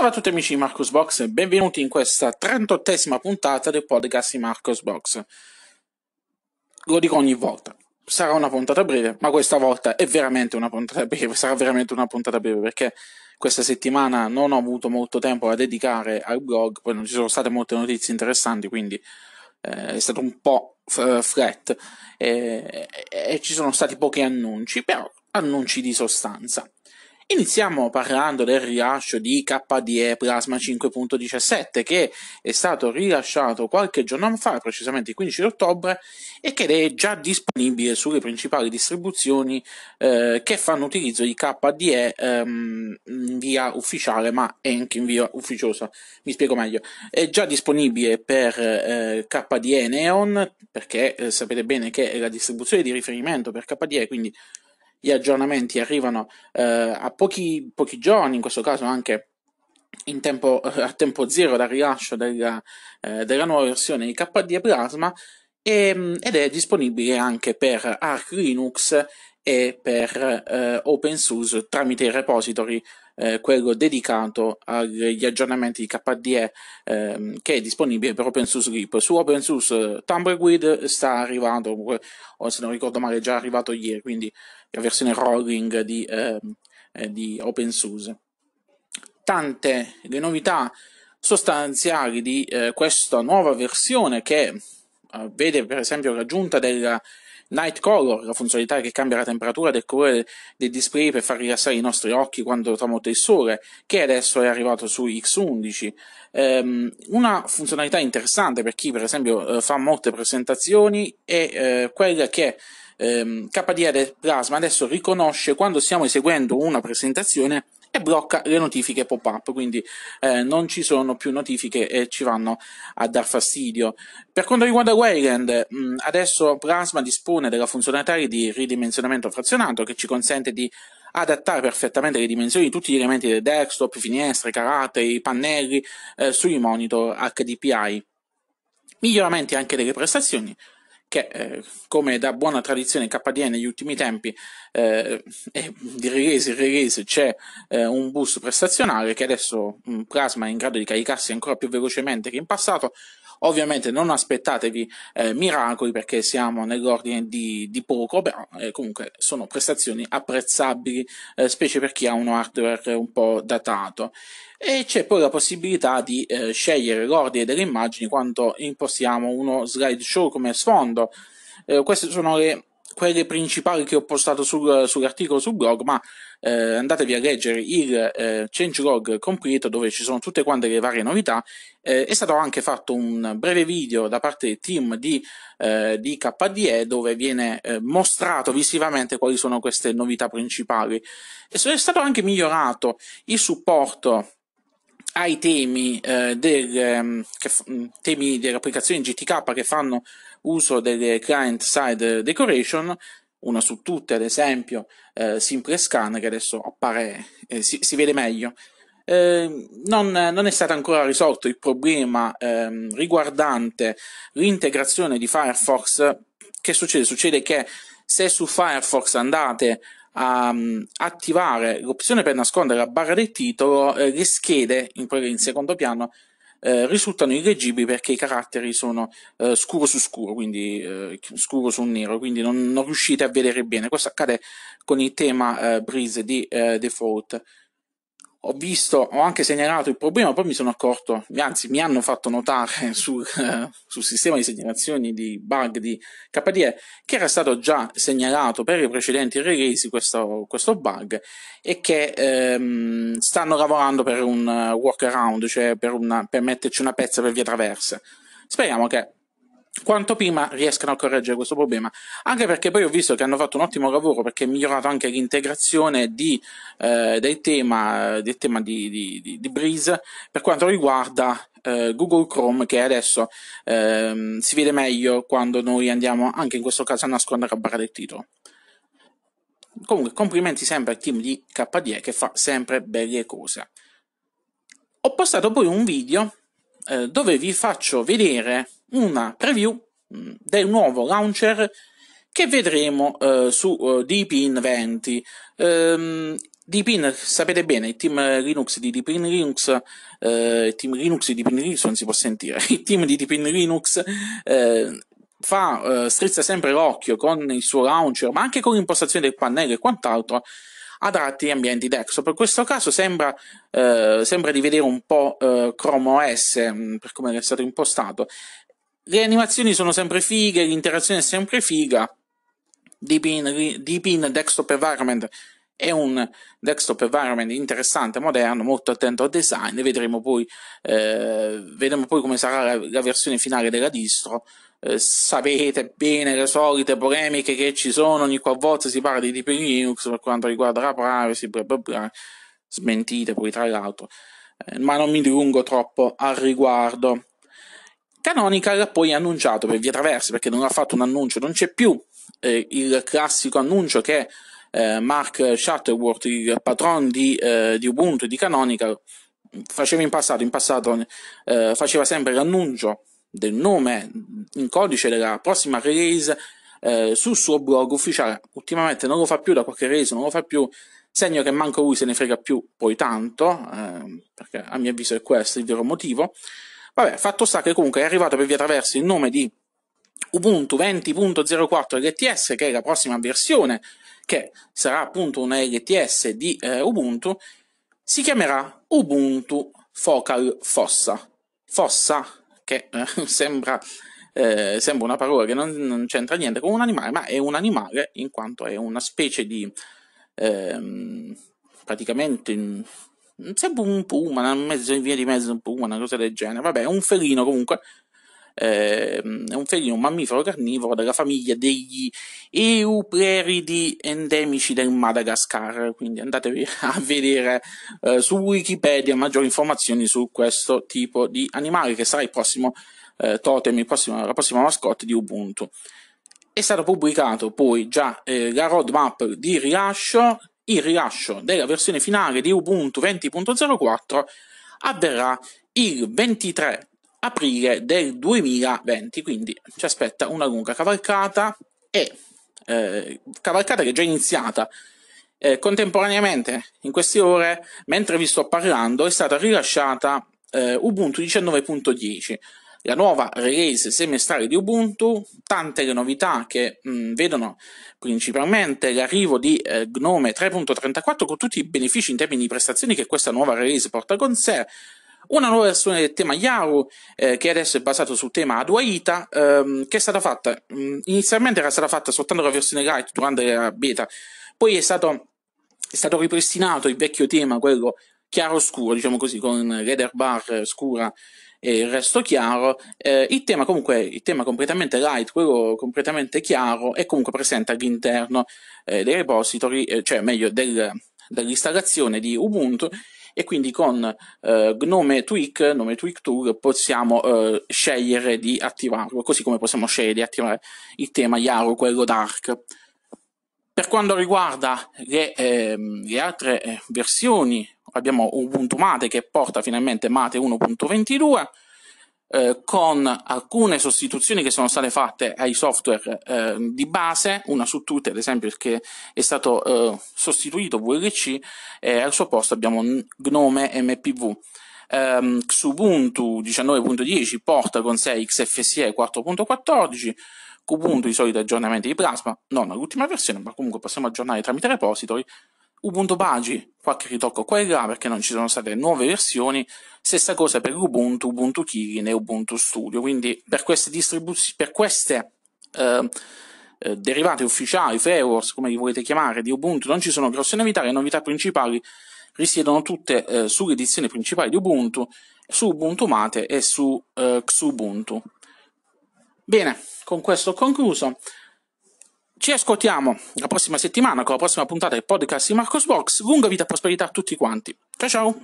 Salve a tutti amici di Marcosbox e benvenuti in questa 38esima puntata del podcast di Marcosbox. Lo dico ogni volta, sarà una puntata breve, ma questa volta è veramente una puntata breve, sarà veramente una puntata breve perché questa settimana non ho avuto molto tempo da dedicare al blog, poi non ci sono state molte notizie interessanti, quindi eh, è stato un po' flat e, e, e ci sono stati pochi annunci, però annunci di sostanza. Iniziamo parlando del rilascio di KDE Plasma 5.17 che è stato rilasciato qualche giorno fa, precisamente il 15 ottobre, e che è già disponibile sulle principali distribuzioni eh, che fanno utilizzo di KDE ehm, in via ufficiale, ma anche in via ufficiosa. Mi spiego meglio. È già disponibile per eh, KDE Neon, perché eh, sapete bene che è la distribuzione di riferimento per KDE, quindi gli aggiornamenti arrivano eh, a pochi, pochi giorni, in questo caso anche Tempo, eh, a tempo zero dal rilascio della, eh, della nuova versione di KDE Plasma e, ehm, ed è disponibile anche per Arch Linux e per eh, OpenSUSE tramite i repository eh, quello dedicato agli aggiornamenti di KDE ehm, che è disponibile per OpenSUSE RIP. Su OpenSUSE eh, Tumbleweed sta arrivando, o se non ricordo male è già arrivato ieri, quindi la versione rolling di, ehm, eh, di OpenSUSE. Tante le novità sostanziali di eh, questa nuova versione che eh, vede per esempio l'aggiunta della Night Color, la funzionalità che cambia la temperatura del colore del display per far rilassare i nostri occhi quando tramonta il sole, che adesso è arrivato su X11. Um, ehm, una funzionalità interessante per chi, per esempio, uh, fa molte presentazioni è uh, quella che um, ehm, KDR Plasma adesso riconosce quando stiamo eseguendo una presentazione e blocca le notifiche pop-up, quindi eh, non ci sono più notifiche e ci vanno a dar fastidio. Per quanto riguarda Wayland, mh, mm, adesso Plasma dispone della funzionalità di ridimensionamento frazionato che ci consente di adattare perfettamente le dimensioni di tutti gli elementi del desktop, finestre, caratteri, pannelli eh, sui monitor HDPI. Miglioramenti anche delle prestazioni che eh, come da buona tradizione KDE negli ultimi tempi eh, eh di release in release c'è eh, un boost prestazionale che adesso mh, mm, Plasma è in grado di caricarsi ancora più velocemente che in passato Ovviamente non aspettatevi eh, miracoli perché siamo nell'ordine di, di poco, però eh, comunque sono prestazioni apprezzabili, eh, specie per chi ha un hardware un po' datato. E c'è poi la possibilità di eh, scegliere l'ordine delle immagini quando impostiamo uno slideshow come sfondo. Eh, queste sono le quelle principali che ho postato sul, sull'articolo sul blog, ma eh, andatevi a leggere il eh, changelog completo dove ci sono tutte quante le varie novità eh, è stato anche fatto un breve video da parte del team di, eh, di KDE dove viene eh, mostrato visivamente quali sono queste novità principali. E è stato anche migliorato il supporto ai temi, eh, del, ehm, che, mm, temi delle applicazioni GTK che fanno uso delle client side decoration una su tutte ad esempio eh, Simple Scan che adesso appare, eh, si, si vede meglio eh, non, non, è stato ancora risolto il problema ehm, riguardante l'integrazione di Firefox. Che succede? Succede che se su Firefox andate a um, attivare l'opzione per nascondere la barra del titolo, eh, le schede in, in secondo piano eh, risultano illeggibili perché i caratteri sono eh, scuro su scuro, quindi eh, scuro su nero, quindi non, non, riuscite a vedere bene. Questo accade con il tema eh, Breeze di eh, default ho visto, ho anche segnalato il problema, poi mi sono accorto, anzi mi hanno fatto notare sul, eh, sul sistema di segnalazioni di bug di KDE che era stato già segnalato per i precedenti release questo, questo bug e che ehm, stanno lavorando per un eh, workaround, cioè per, una, per metterci una pezza per via traverse. Speriamo che quanto prima riescano a correggere questo problema, anche perché poi ho visto che hanno fatto un ottimo lavoro perché è migliorato anche l'integrazione di, eh, del tema, del tema di, di, di, Breeze per quanto riguarda eh, Google Chrome che adesso eh, si vede meglio quando noi andiamo anche in questo caso a nascondere la barra del titolo. Comunque complimenti sempre al team di KDE che fa sempre belle cose. Ho postato poi un video eh, dove vi faccio vedere una preview mm, del nuovo launcher che vedremo eh, su uh, Deepin 20. Um, ehm, Deepin, sapete bene, il team Linux di Deepin Linux, eh, il team Linux di Deepin Linux non si può sentire, il team di Deepin Linux eh, fa, eh, strizza sempre l'occhio con il suo launcher, ma anche con l'impostazione del pannello e quant'altro, adatti agli ambienti desktop. In questo caso sembra, eh, sembra di vedere un po' eh, Chrome OS mm, per come è stato impostato. Le animazioni sono sempre fighe, l'interazione è sempre figa. Deepin, Deepin Desktop Environment è un desktop environment interessante, moderno, molto attento al design. Vedremo poi, eh, vedremo poi come sarà la, la versione finale della distro. Eh, sapete bene le solite polemiche che ci sono ogni qualvolta si parla di DP Linux per quanto riguarda la privacy, bla bla bla, smentite poi tra l'altro, eh, ma non mi dilungo troppo al riguardo. Canonical ha poi annunciato per via traversa, perché non ha fatto un annuncio, non c'è più eh, il classico annuncio che eh, Mark Shuttleworth, il patron di, eh, di Ubuntu e di Canonical, faceva in passato, in passato faceva sempre l'annuncio del nome in codice della prossima release eh, sul suo blog ufficiale. Ultimamente non lo fa più, da qualche release non lo fa più, segno che manco lui se ne frega più poi tanto, eh, perché a mio avviso è questo il vero motivo. Vabbè, fatto sta che comunque è arrivato per via traverso il nome di Ubuntu 20.04 LTS, che è la prossima versione, che sarà appunto una LTS di eh, Ubuntu, si chiamerà Ubuntu Focal Fossa. Fossa che eh, sembra, eh, sembra, una parola che non, non, c'entra niente con un animale, ma è un animale in quanto è una specie di ehm, praticamente mm, sembra un puma, una mezzo, via di mezzo un puma, una cosa del genere. Vabbè, è un felino comunque eh, è un felino mammifero carnivoro della famiglia degli eupleridi endemici del Madagascar, quindi andatevi a vedere eh, su Wikipedia maggiori informazioni su questo tipo di animale che sarà il prossimo eh, totem, il prossimo, la prossima mascotte di Ubuntu. È stato pubblicato poi già eh, la roadmap di rilascio, il rilascio della versione finale di Ubuntu 20.04 avverrà il 23 aprile del 2020, quindi ci aspetta una lunga cavalcata e eh, cavalcata che è già iniziata. Eh, contemporaneamente, in queste ore, mentre vi sto parlando, è stata rilasciata eh, Ubuntu 19.10, la nuova release semestrale di Ubuntu, tante le novità che mh, mm, vedono principalmente l'arrivo di eh, Gnome 3.34 con tutti i benefici in termini di prestazioni che questa nuova release porta con sé, una nuova versione del tema Yahoo, eh, che adesso è basato sul tema Aduaita, ehm, che è stata fatta, mh, mm, inizialmente era stata fatta soltanto la versione light durante la beta, poi è stato, è stato ripristinato il vecchio tema, quello chiaro-scuro, diciamo così, con header bar eh, scura e il resto chiaro. Eh, il tema comunque, il tema completamente light, quello completamente chiaro, è comunque presente all'interno eh, dei repository, eh, cioè meglio del, dell'installazione di Ubuntu, e quindi con eh, Gnome Tweak, Gnome Tweak Tool, possiamo eh, scegliere di attivarlo, così come possiamo scegliere di attivare il tema Yaro, quello Dark. Per quanto riguarda le, eh, le altre eh, versioni, abbiamo Ubuntu Mate che porta finalmente Mate 1.22, eh, con alcune sostituzioni che sono state fatte ai software eh, di base, una su tutte ad esempio che è stato eh, sostituito VLC e al suo posto abbiamo Gnome MPV. Um, su Ubuntu 19.10 porta con sé XFSE 4.14, Ubuntu i soliti aggiornamenti di Plasma, non l'ultima versione, ma comunque possiamo aggiornare tramite repository, Ubuntu Bagi, qualche ritocco qua e là perché non ci sono state nuove versioni, stessa cosa per Ubuntu, Ubuntu Kirin e Ubuntu Studio, quindi per queste distribuzioni, per queste ehm, eh, derivate ufficiali, flavors, come li volete chiamare, di Ubuntu non ci sono grosse novità, le novità principali risiedono tutte eh, sulle edizioni principali di Ubuntu, su Ubuntu Mate e su eh, Xubuntu. Bene, con questo ho concluso. Ci ascoltiamo la prossima settimana con la prossima puntata del podcast di Marcos Box. Lunga vita e prosperità a tutti quanti. Ciao ciao!